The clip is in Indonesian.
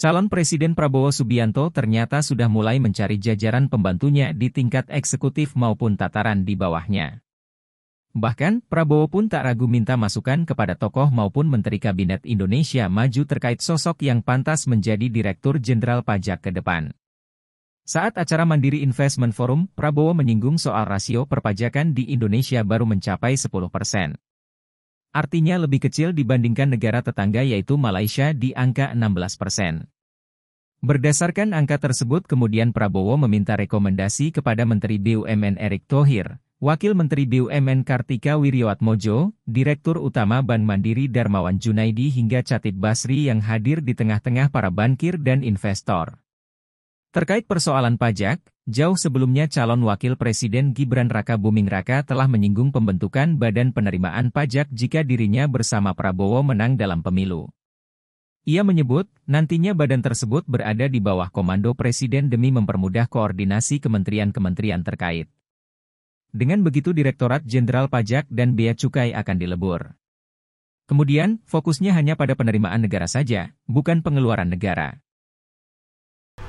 Calon Presiden Prabowo Subianto ternyata sudah mulai mencari jajaran pembantunya di tingkat eksekutif maupun tataran di bawahnya. Bahkan, Prabowo pun tak ragu minta masukan kepada tokoh maupun Menteri Kabinet Indonesia Maju terkait sosok yang pantas menjadi Direktur Jenderal Pajak ke depan. Saat acara Mandiri Investment Forum, Prabowo menyinggung soal rasio perpajakan di Indonesia baru mencapai 10 persen. Artinya lebih kecil dibandingkan negara tetangga yaitu Malaysia di angka 16 persen. Berdasarkan angka tersebut kemudian Prabowo meminta rekomendasi kepada Menteri BUMN Erick Thohir, Wakil Menteri BUMN Kartika Wiryowatmojo, Direktur Utama Ban Mandiri Darmawan Junaidi hingga Catib Basri yang hadir di tengah-tengah para bankir dan investor. Terkait persoalan pajak, Jauh sebelumnya calon wakil presiden Gibran Raka Buming Raka telah menyinggung pembentukan Badan Penerimaan Pajak jika dirinya bersama Prabowo menang dalam pemilu. Ia menyebut, nantinya badan tersebut berada di bawah komando presiden demi mempermudah koordinasi kementerian-kementerian terkait. Dengan begitu Direktorat Jenderal Pajak dan Bea Cukai akan dilebur. Kemudian, fokusnya hanya pada penerimaan negara saja, bukan pengeluaran negara.